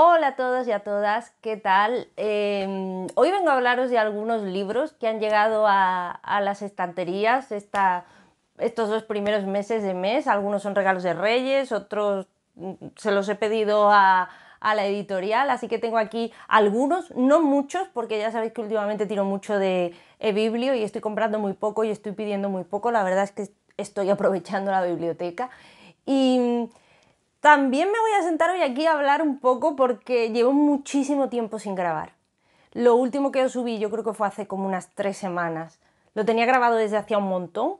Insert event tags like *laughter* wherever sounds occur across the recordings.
Hola a todos y a todas, ¿qué tal? Em, hoy vengo a hablaros de algunos libros que han llegado a, las estanterías estos dos primeros meses de mes. Algunos son regalos de Reyes, otros mm, se los he pedido a, la editorial, así que tengo aquí algunos, no muchos, porque ya sabéis que últimamente tiro mucho de eBiblio y estoy comprando muy poco y estoy pidiendo muy poco. La verdad es que estoy aprovechando la biblioteca. Y también me voy a sentar hoy aquí a hablar un poco porque llevo muchísimo tiempo sin grabar. Lo último que yo subí yo creo que fue hace como unas tres semanas. Lo tenía grabado desde hacía un montón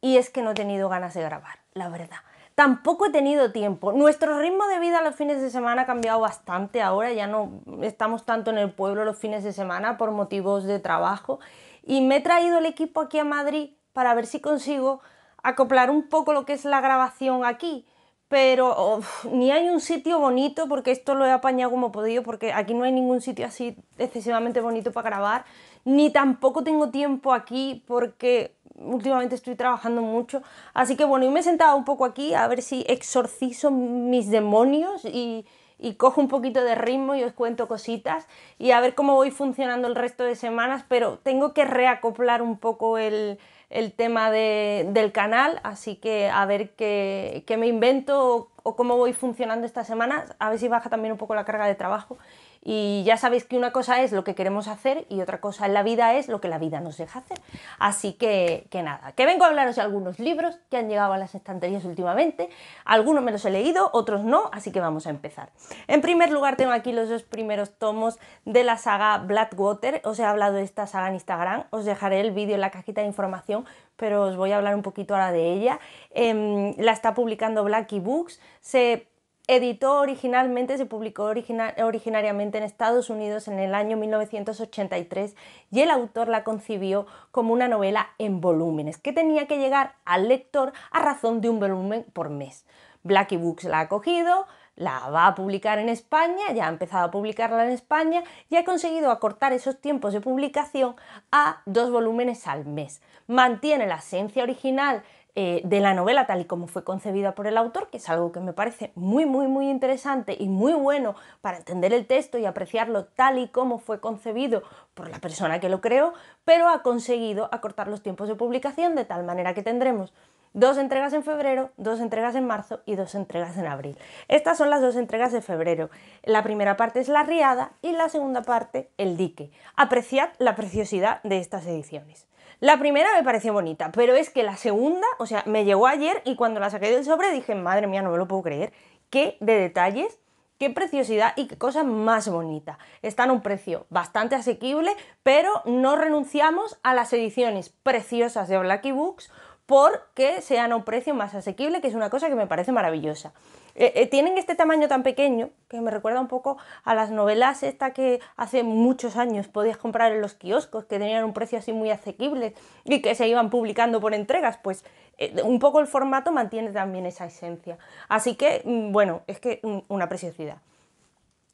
y es que no he tenido ganas de grabar, la verdad. Tampoco he tenido tiempo. Nuestro ritmo de vida los fines de semana ha cambiado bastante ahora. Ya no estamos tanto en el pueblo los fines de semana por motivos de trabajo. Y me he traído el equipo aquí a Madrid para ver si consigo acoplar un poco lo que es la grabación aquí pero ni hay un sitio bonito, porque esto lo he apañado como he podido, porque aquí no hay ningún sitio así excesivamente bonito para grabar, ni tampoco tengo tiempo aquí porque últimamente estoy trabajando mucho, así que bueno, y me he sentado un poco aquí a ver si exorcizo mis demonios y, y cojo un poquito de ritmo y os cuento cositas y a ver cómo voy funcionando el resto de semanas, pero tengo que reacoplar un poco el, el tema del canal, así que a ver qué, me invento o, cómo voy funcionando estas semanas, a ver si baja también un poco la carga de trabajo y ya sabéis que una cosa es lo que queremos hacer y otra cosa en la vida es lo que la vida nos deja hacer. Así que, nada, que vengo a hablaros de algunos libros que han llegado a las estanterías últimamente. Algunos me los he leído, otros no, así que vamos a empezar. En primer lugar tengo aquí los dos primeros tomos de la saga Blackwater. Os he hablado de esta saga en Instagram, os dejaré el vídeo en la cajita de información, pero os voy a hablar un poquito ahora de ella. Em, la está publicando Blacky Books. Se editó originalmente, se publicó originariamente en Estados Unidos en el año 1983 y el autor la concibió como una novela en volúmenes que tenía que llegar al lector a razón de un volumen por mes. Blackie Books la ha cogido, la va a publicar en España, ya ha empezado a publicarla en España y ha conseguido acortar esos tiempos de publicación a dos volúmenes al mes. Mantiene la esencia original eh, de la novela tal y como fue concebida por el autor, que es algo que me parece muy, muy, muy interesante y muy bueno para entender el texto y apreciarlo tal y como fue concebido por la persona que lo creó, pero ha conseguido acortar los tiempos de publicación de tal manera que tendremos dos entregas en febrero, dos entregas en marzo y dos entregas en abril. Estas son las dos entregas de febrero. La primera parte es La Riada y la segunda parte El Dique. Apreciad la preciosidad de estas ediciones. La primera me pareció bonita, pero es que la segunda, o sea, me llegó ayer y cuando la saqué del sobre dije, madre mía, no me lo puedo creer, qué de detalles, qué preciosidad y qué cosa más bonita. Están a un precio bastante asequible, pero no renunciamos a las ediciones preciosas de Blacky Books porque sean a un precio más asequible, que es una cosa que me parece maravillosa. Eh, eh, tienen este tamaño tan pequeño que me recuerda un poco a las novelas esta que hace muchos años podías comprar en los kioscos que tenían un precio así muy asequible y que se iban publicando por entregas, pues eh, un poco el formato mantiene también esa esencia. Así que, mm, bueno, es que mm, una preciosidad.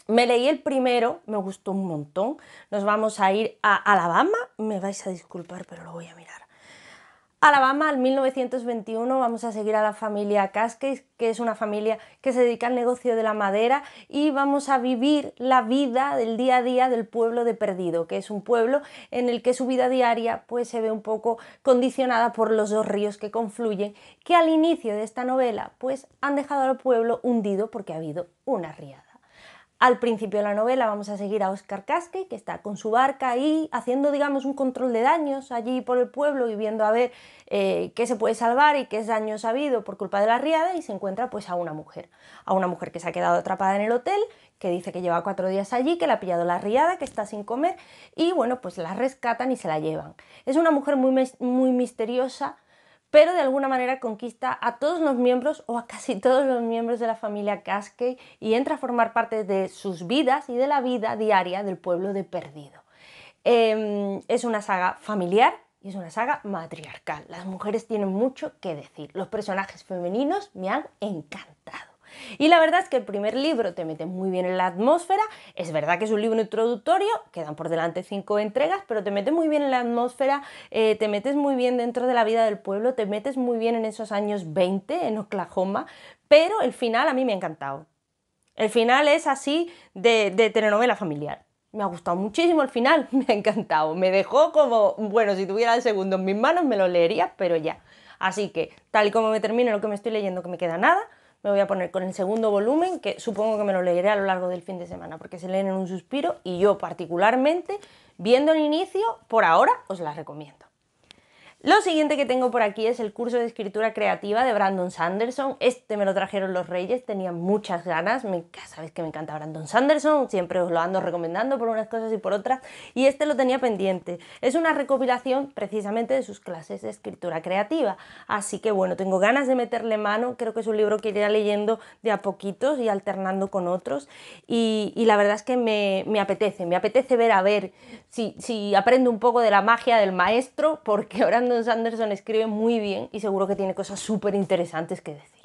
Me leí el primero, me gustó un montón. Nos vamos a ir a Alabama. Me vais a disculpar, pero lo voy a mirar. Alabama, al 1921, vamos a seguir a la familia Caskey, que es una familia que se dedica al negocio de la madera, y vamos a vivir la vida del día a día del pueblo de Perdido, que es un pueblo en el que su vida diaria pues, se ve un poco condicionada por los dos ríos que confluyen, que al inicio de esta novela pues, han dejado al pueblo hundido porque ha habido una riada. Al principio de la novela vamos a seguir a Oscar Casque, que está con su barca ahí haciendo, digamos, un control de daños allí por el pueblo y viendo a ver eh, qué se puede salvar y qué daños ha habido por culpa de la riada y se encuentra pues a una mujer, a una mujer que se ha quedado atrapada en el hotel, que dice que lleva cuatro días allí, que la ha pillado la riada, que está sin comer y bueno, pues la rescatan y se la llevan. Es una mujer muy, muy misteriosa pero de alguna manera conquista a todos los miembros o a casi todos los miembros de la familia Casque y entra a formar parte de sus vidas y de la vida diaria del pueblo de Perdido. Em, es una saga familiar y es una saga matriarcal. Las mujeres tienen mucho que decir. Los personajes femeninos me han encantado. Y la verdad es que el primer libro te mete muy bien en la atmósfera, es verdad que es un libro introductorio, quedan por delante cinco entregas, pero te mete muy bien en la atmósfera, eh, te metes muy bien dentro de la vida del pueblo, te metes muy bien en esos años 20 en Oklahoma, pero el final a mí me ha encantado. El final es así de, telenovela familiar. Me ha gustado muchísimo el final, *laughs* me ha encantado. Me dejó como, bueno, si tuviera el segundo en mis manos me lo leería, pero ya. Así que, tal y como me termino lo que me estoy leyendo, que me queda nada, me voy a poner con el segundo volumen, que supongo que me lo leeré a lo largo del fin de semana, porque se leen en un suspiro y yo particularmente, viendo el inicio, por ahora os la recomiendo. Lo siguiente que tengo por aquí es el curso de escritura creativa de Brandon Sanderson. Este me lo trajeron los Reyes, tenía muchas ganas. Me, sabéis que me encanta Brandon Sanderson, siempre os lo ando recomendando por unas cosas y por otras. Y este lo tenía pendiente. Es una recopilación precisamente de sus clases de escritura creativa. Así que bueno, tengo ganas de meterle mano. Creo que es un libro que iré leyendo de a poquitos y alternando con otros. Y, la verdad es que me, apetece, me apetece ver a ver si, si aprendo un poco de la magia del maestro, porque Brandon Anderson Sanderson escribe muy bien y seguro que tiene cosas súper interesantes que decir.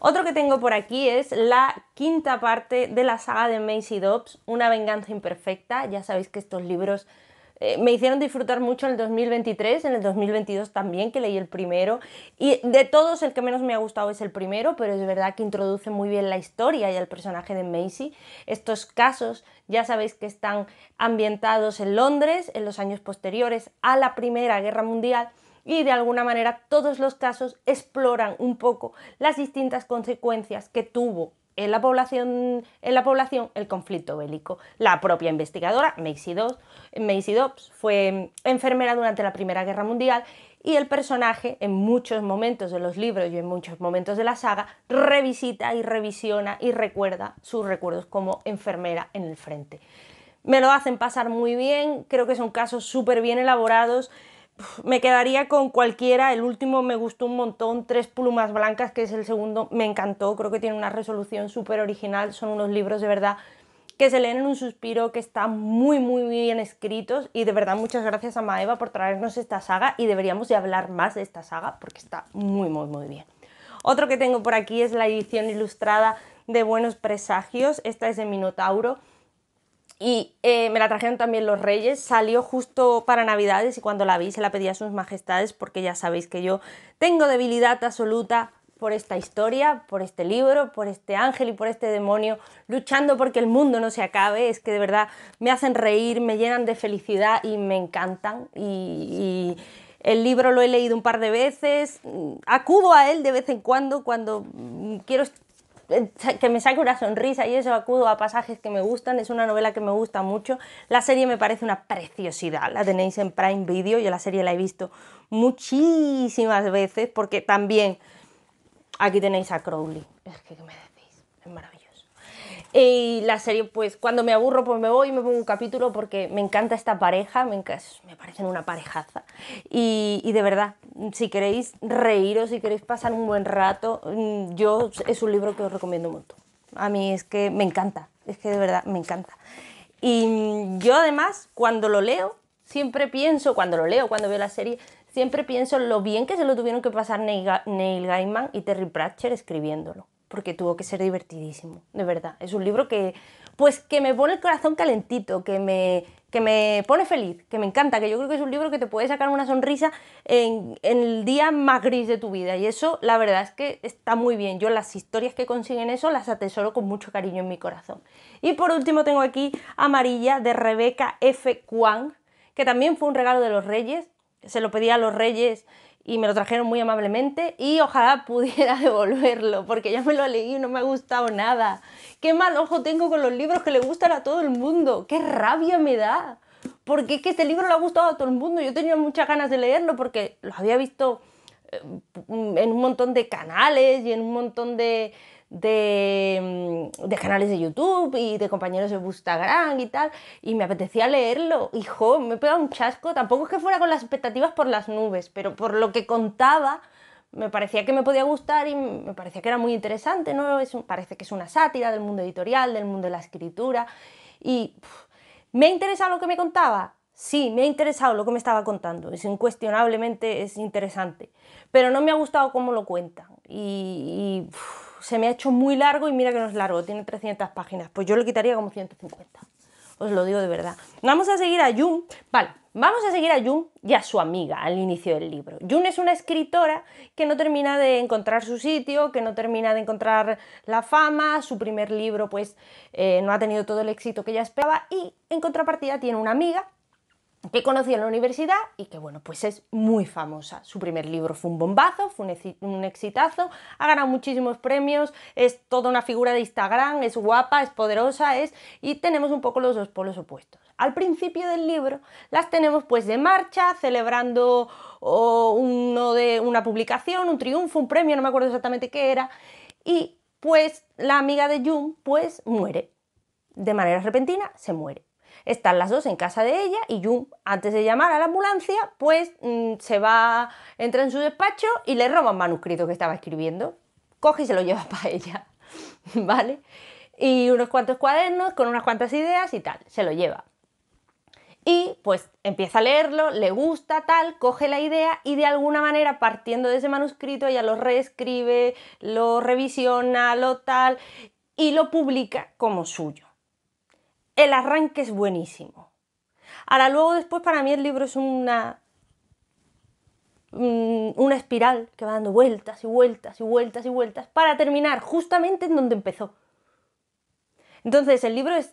Otro que tengo por aquí es la quinta parte de la saga de Macy Dobbs, Una venganza imperfecta. Ya sabéis que estos libros eh, me hicieron disfrutar mucho en el 2023, en el 2022 también que leí el primero. Y de todos el que menos me ha gustado es el primero, pero es verdad que introduce muy bien la historia y el personaje de Macy. Estos casos ya sabéis que están ambientados en Londres en los años posteriores a la Primera Guerra Mundial y de alguna manera todos los casos exploran un poco las distintas consecuencias que tuvo en la población, en la población el conflicto bélico. La propia investigadora, Macy Dobbs, fue enfermera durante la Primera Guerra Mundial y el personaje en muchos momentos de los libros y en muchos momentos de la saga revisita y revisiona y recuerda sus recuerdos como enfermera en el frente. Me lo hacen pasar muy bien, creo que son casos súper bien elaborados me quedaría con cualquiera. El último me gustó un montón, Tres Plumas Blancas, que es el segundo, me encantó. Creo que tiene una resolución súper original. Son unos libros de verdad que se leen en un suspiro, que están muy, muy bien escritos. Y de verdad, muchas gracias a Maeva por traernos esta saga. Y deberíamos hablar más de esta saga porque está muy, muy, muy bien. Otro que tengo por aquí es la edición ilustrada de Buenos Presagios. Esta es de Minotauro y eh, me la trajeron también los Reyes, salió justo para Navidades y cuando la vi se la pedí a sus majestades porque ya sabéis que yo tengo debilidad absoluta por esta historia, por este libro, por este ángel y por este demonio, luchando porque el mundo no se acabe. Es que de verdad me hacen reír, me llenan de felicidad y me encantan. y el libro lo he leído un par de veces, acudo a él de vez en cuando cuando quiero que me saque una sonrisa y eso acudo a pasajes que me gustan, es una novela que me gusta mucho. La serie me parece una preciosidad, la tenéis en Prime Video, yo la serie la he visto muchísimas veces porque también aquí tenéis a Crowley, es que ¿qué me decís, es maravilloso. Y la serie, pues cuando me aburro, pues me voy y me pongo un capítulo porque me encanta esta pareja, me, me parecen una parejaza. Y, de verdad, si queréis reíros, si queréis pasar un buen rato, mm, yo es un libro que os recomiendo mucho A mí es que me encanta, es que de verdad me encanta. Y mm, yo además, cuando lo leo, siempre pienso, cuando lo leo, cuando veo la serie, siempre pienso lo bien que se lo tuvieron que pasar Neil Gaiman y Terry Pratchett escribiéndolo porque tuvo que ser divertidísimo, de verdad. Es un libro que, pues, que me pone el corazón calentito, que me, que me pone feliz, que me encanta, que yo creo que es un libro que te puede sacar una sonrisa en, el día más gris de tu vida. Y eso, la verdad es que está muy bien. Yo las historias que consiguen eso las atesoro con mucho cariño en mi corazón. Y por último tengo aquí Amarilla de Rebeca F. Kwan, que también fue un regalo de los Reyes. Se lo pedí a los Reyes y me lo trajeron muy amablemente y ojalá *laughs* pudiera devolverlo porque ya me lo leí y no me ha gustado nada. Qué mal ojo tengo con los libros que le gustan a todo el mundo, qué rabia me da. Porque es que este libro le ha gustado a todo el mundo, yo tenía muchas ganas de leerlo porque lo había visto eh, en un montón de canales y en un montón de, Mm, de, canales de YouTube y de compañeros de Instagram y tal, y me apetecía leerlo. Hijo, me he pegado un chasco. Tampoco es que fuera con las expectativas por las nubes, pero por lo que contaba, me parecía que me podía gustar y me parecía que era muy interesante, ¿no? Es, parece que es una sátira del mundo editorial, del mundo de la escritura. Y. ¿Me ha interesado lo que me contaba? Sí, me ha interesado lo que me estaba contando, es incuestionablemente es interesante, pero no me ha gustado cómo lo cuentan y se me ha hecho muy largo y mira que no es largo, tiene 300 páginas. Pues yo le quitaría como 150. Os lo digo de verdad. Vamos a seguir a Jun. Vale, vamos a seguir a Jun y a su amiga al inicio del libro. Jun es una escritora que no termina de encontrar su sitio, que no termina de encontrar la fama. Su primer libro pues eh, no ha tenido todo el éxito que ella esperaba y en contrapartida tiene una amiga que conocí en la universidad y que bueno, pues es muy famosa. Su primer libro fue un bombazo, fue un, exitazo, ha ganado muchísimos premios, es toda una figura de Instagram, es guapa, es poderosa, es y tenemos un poco los dos polos opuestos. Al principio del libro las tenemos pues de marcha, celebrando de una publicación, un triunfo, un premio, no me acuerdo exactamente qué era, y pues la amiga de Jung pues muere. De manera repentina se muere están las dos en casa de ella y Jung, antes de llamar a la ambulancia, pues mm, se va, entra en su despacho y le roba un manuscrito que estaba escribiendo. Coge y se lo lleva *laughs* para ella, ¿vale? Y unos cuantos cuadernos con unas cuantas ideas y tal, se lo lleva. Y pues empieza a leerlo, le gusta tal, coge la idea y de alguna manera partiendo de ese manuscrito ella lo reescribe, lo revisiona, lo tal y lo publica como suyo el arranque es buenísimo. Ahora luego después para mí el libro es una mm, una espiral que va dando vueltas y vueltas y vueltas y vueltas para terminar justamente en donde empezó. Entonces el libro es,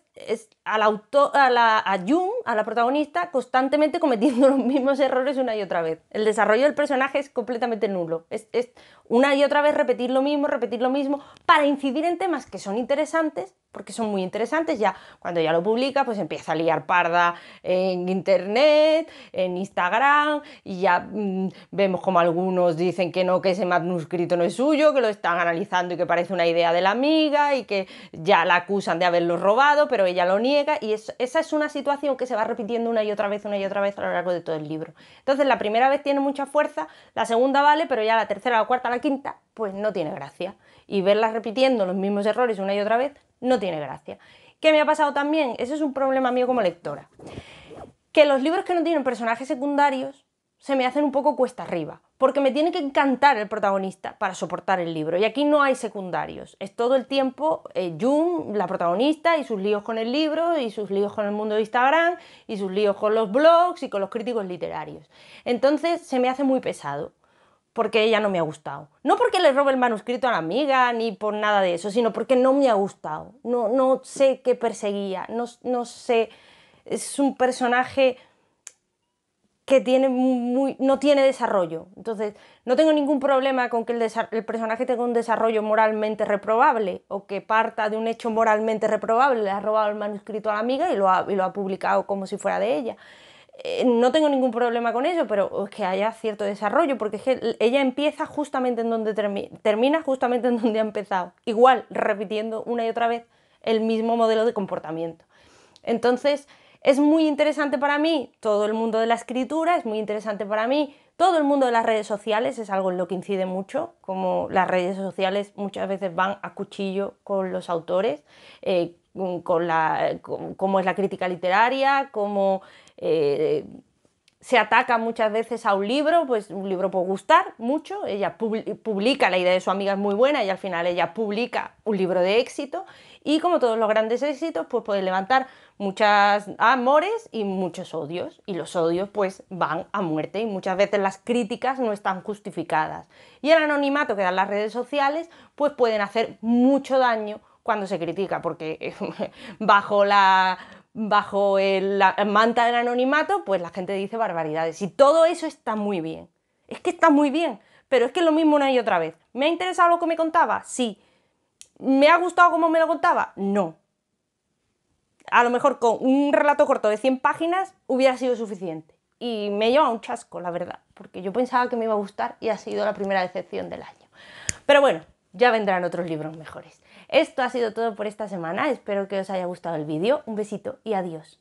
al autor, a, la, a Jung, a la protagonista, constantemente cometiendo *laughs* los mismos errores una y otra vez. El desarrollo del personaje es completamente nulo. es una y otra vez repetir lo mismo, repetir lo mismo, para incidir en temas que son interesantes, porque son muy interesantes. Ya cuando ya lo publica, pues empieza a liar parda en internet, en Instagram, y ya mm, vemos como algunos dicen que no, que ese manuscrito no es suyo, que lo están analizando y que parece una idea de la amiga, y que ya la acusan de haberlo robado, pero ella lo niega, y esa es una situación que se va repitiendo una y otra vez, una y otra vez a lo largo de todo el libro. Entonces la primera vez tiene mucha fuerza, la segunda vale, pero ya la tercera, la cuarta, la quinta, pues no tiene gracia. Y verla repitiendo los mismos errores una y otra vez no tiene gracia. ¿Qué me ha pasado también? Ese es un problema mío como lectora. Que los libros que no tienen personajes secundarios se me hacen un poco cuesta arriba, porque me tiene que encantar el protagonista para soportar el libro. Y aquí no hay secundarios, es todo el tiempo eh, Jung, la protagonista, y sus líos con el libro, y sus líos con el mundo de Instagram, y sus líos con los blogs y con los críticos literarios. Entonces se me hace muy pesado porque ella no me ha gustado. No porque le robe el manuscrito a la amiga ni por nada de eso, sino porque no me ha gustado. No, no sé qué perseguía, no, sé. Es un personaje que tiene muy, no tiene desarrollo. Entonces, no tengo ningún problema con que el, personaje tenga un desarrollo moralmente reprobable o que parta de un hecho moralmente reprobable. Le ha robado el manuscrito a la amiga y lo y lo ha publicado como si fuera de ella. Eh, no tengo ningún problema con eso, pero que haya cierto desarrollo, porque ella empieza justamente en donde termina, justamente en donde ha empezado. Igual, repitiendo una y otra vez el mismo modelo de comportamiento. Entonces, es muy interesante para mí todo el mundo de la escritura, es muy interesante para mí todo el mundo de las redes sociales, es algo en lo que incide mucho, como las redes sociales muchas veces van a cuchillo con los autores, eh, con la, cómo es la crítica literaria, cómo eh, se ataca muchas veces a un libro, pues un libro puede gustar mucho, ella publica, la idea de su amiga es muy buena y al final ella publica un libro de éxito y como todos los grandes éxitos, pues puede levantar muchos amores y muchos odios y los odios pues van a muerte y muchas veces las críticas no están justificadas y el anonimato que dan las redes sociales pues pueden hacer mucho daño cuando se critica porque *laughs* bajo la bajo la manta del anonimato, pues la gente dice barbaridades. Y todo eso está muy bien. Es que está muy bien, pero es que es lo mismo una y otra vez. ¿Me ha interesado lo que me contaba? Sí. ¿Me ha gustado como me lo contaba? No. A lo mejor con un relato corto de 100 páginas hubiera sido suficiente. Y me lleva un chasco, la verdad, porque yo pensaba que me iba a gustar y ha sido la primera decepción del año. Pero bueno, ya vendrán otros libros mejores. Esto ha sido todo por esta semana, espero que os haya gustado el vídeo, un besito y adiós.